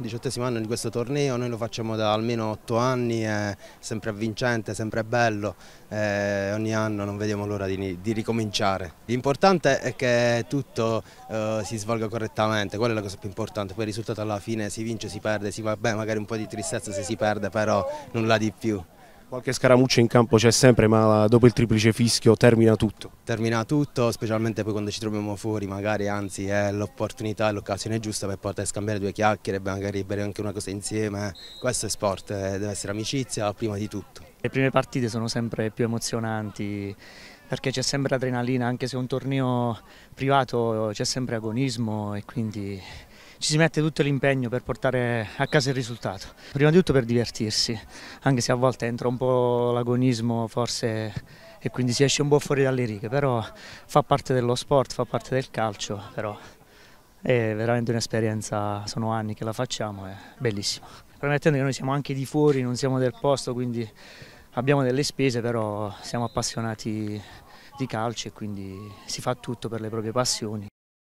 diciottesimo anno di questo torneo, noi lo facciamo da almeno otto anni, è sempre avvincente, sempre bello, eh, ogni anno non vediamo l'ora di, di, ricominciare. L'importante è che tutto eh, si svolga correttamente, quella è la cosa più importante, poi il risultato alla fine si vince, si perde, si va bene, magari un po' di tristezza se si perde, però nulla di più. Qualche scaramuccia in campo c'è sempre, ma dopo il triplice fischio termina tutto. Termina tutto, specialmente poi quando ci troviamo fuori, magari anzi è l'opportunità, è l'occasione giusta per poter scambiare due chiacchiere, magari bere anche una cosa insieme. Questo è sport, eh, deve essere amicizia prima di tutto. Le prime partite sono sempre più emozionanti perché c'è sempre adrenalina, anche se è un torneo privato c'è sempre agonismo e quindi ci si mette tutto l'impegno per portare a casa il risultato. Prima di tutto per divertirsi, anche se a volte entra un po' l'agonismo forse e quindi si esce un po' fuori dalle righe, però fa parte dello sport, fa parte del calcio, però è veramente un'esperienza, sono anni che la facciamo, è bellissima. Permettendo che noi siamo anche di fuori, non siamo del posto, quindi abbiamo delle spese, però siamo appassionati di calcio e quindi si fa tutto per le proprie passioni.